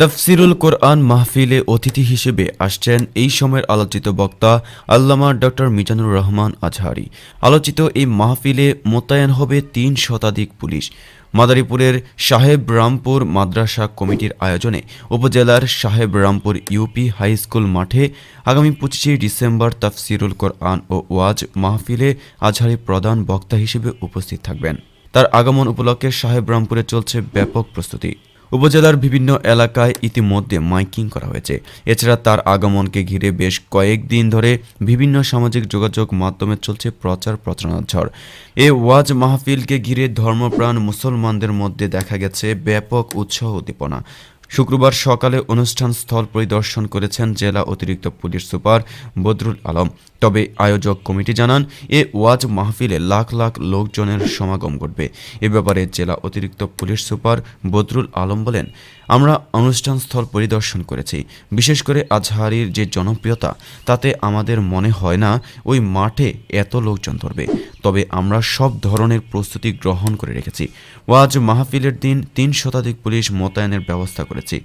তফসিরুল কোরআন মাহফিলে অতিথি হিসেবে আসছেন এই সময়ের আলোচিত বক্তা আল্লামা ডক্টর মিজানুর রহমান আজহারি আলোচিত এই মাহফিলে মোতায়েন হবে তিন শতাধিক পুলিশ মাদারীপুরের সাহেব রামপুর মাদ্রাসা কমিটির আয়োজনে উপজেলার সাহেব রামপুর ইউপি হাই স্কুল মাঠে আগামী পঁচিশে ডিসেম্বর তাফসিরুল কোরআন ও ওয়াজ মাহফিলে আজহারি প্রধান বক্তা হিসেবে উপস্থিত থাকবেন তার আগমন উপলক্ষে সাহেব রামপুরে চলছে ব্যাপক প্রস্তুতি উপজেলার বিভিন্ন এলাকায় ইতিমধ্যে মাইকিং করা হয়েছে এছাড়া তার আগমনকে ঘিরে বেশ কয়েকদিন ধরে বিভিন্ন সামাজিক যোগাযোগ মাধ্যমে চলছে প্রচার প্রচারণার ঝড় এ ওয়াজ মাহফিলকে ঘিরে ধর্মপ্রাণ মুসলমানদের মধ্যে দেখা গেছে ব্যাপক উৎসাহ উদ্দীপনা শুক্রবার সকালে অনুষ্ঠান স্থল পরিদর্শন করেছেন জেলা অতিরিক্ত পুলিশ সুপার বদরুল আলম তবে আয়োজক কমিটি জানান এ ওয়াজ মাহফিলে লাখ লাখ লোকজনের সমাগম ঘটবে এ ব্যাপারে জেলা অতিরিক্ত পুলিশ সুপার বদরুল আলম বলেন আমরা অনুষ্ঠান স্থল পরিদর্শন করেছি বিশেষ করে আজহারির যে জনপ্রিয়তা তাতে আমাদের মনে হয় না ওই মাঠে এত লোকজন ধরবে তবে আমরা সব ধরনের প্রস্তুতি গ্রহণ করে রেখেছি ওয়াজ মাহফিলের দিন তিন শতাধিক পুলিশ মোতায়েনের ব্যবস্থা করেছি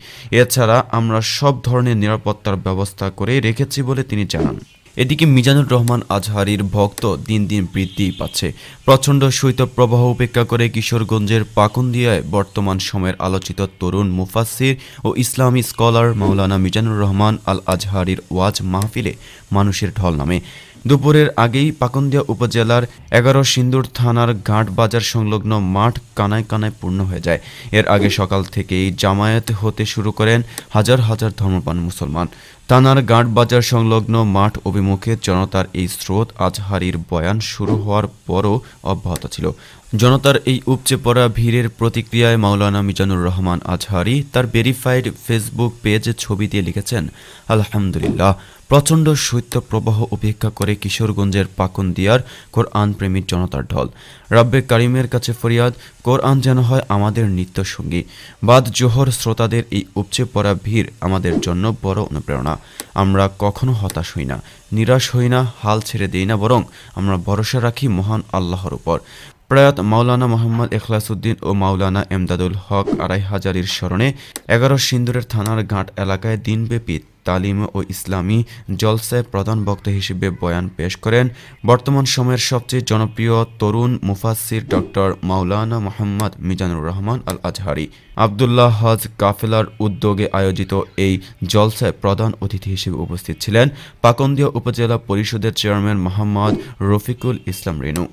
এছাড়া আমরা সব ধরনের নিরাপত্তার ব্যবস্থা করে রেখেছি বলে তিনি জানান এদিকে মিজানুর রহমান আজহারির ভক্ত দিন দিন বৃদ্ধি পাচ্ছে প্রচণ্ড শৈত্যপ্রবাহ উপেক্ষা করে কিশোরগঞ্জের পাকুন্দিয়ায় বর্তমান সময়ের আলোচিত তরুণ মুফাসির ও ইসলামী স্কলার মাওলানা মিজানুর রহমান আল আজহারির ওয়াজ মাহফিলে মানুষের ঢল নামে দুপুরের আগেই পাকন্দিয়া উপজেলার এগারো সিন্দুর থানার ঘাট বাজার সংলগ্ন মাঠ কানায় কানায় পূর্ণ হয়ে যায় এর আগে সকাল থেকেই জামায়াত হতে শুরু করেন হাজার হাজার ধর্মপান মুসলমান থানার ঘাট বাজার সংলগ্ন মাঠ অভিমুখে জনতার এই স্রোত আজহারির বয়ান শুরু হওয়ার পরও অব্যাহত ছিল জনতার এই উপচে পড়া ভিড়ের প্রতিক্রিয়ায় মাওলানা মিজানুর রহমান আজহারি তার ভেরিফাইড ফেসবুক পেজে ছবি দিয়ে লিখেছেন আলহামদুলিল্লাহ প্রচণ্ড শৈত্যপ্রবাহ উপেক্ষা করে কিশোরগঞ্জের দিয়ার কোরআন প্রেমিক জনতার ঢল রাব্বে কারিমের কাছে ফরিয়াদ কোরআন যেন হয় আমাদের নিত্যসঙ্গী বাদ জোহর শ্রোতাদের এই উপচে পড়া ভিড় আমাদের জন্য বড় অনুপ্রেরণা আমরা কখনো হতাশ হই না নিরাশ হই না হাল ছেড়ে দিই না বরং আমরা ভরসা রাখি মহান আল্লাহর উপর প্রয়াত মাওলানা মোহাম্মদ উদ্দিন ও মাওলানা এমদাদুল হক আড়াই হাজারির স্মরণে এগারো সিন্দুরের থানার ঘাট এলাকায় দিনব্যাপী তালিম ও ইসলামী জলসায় প্রধান বক্তা হিসেবে বয়ান পেশ করেন বর্তমান সময়ের সবচেয়ে জনপ্রিয় তরুণ মুফাসির ডক্টর মাওলানা মোহাম্মদ মিজানুর রহমান আল আজহারি আবদুল্লাহ হজ কাফেলার উদ্যোগে আয়োজিত এই জলসায় প্রধান অতিথি হিসেবে উপস্থিত ছিলেন পাকন্দিয়া উপজেলা পরিষদের চেয়ারম্যান মোহাম্মদ রফিকুল ইসলাম রেনু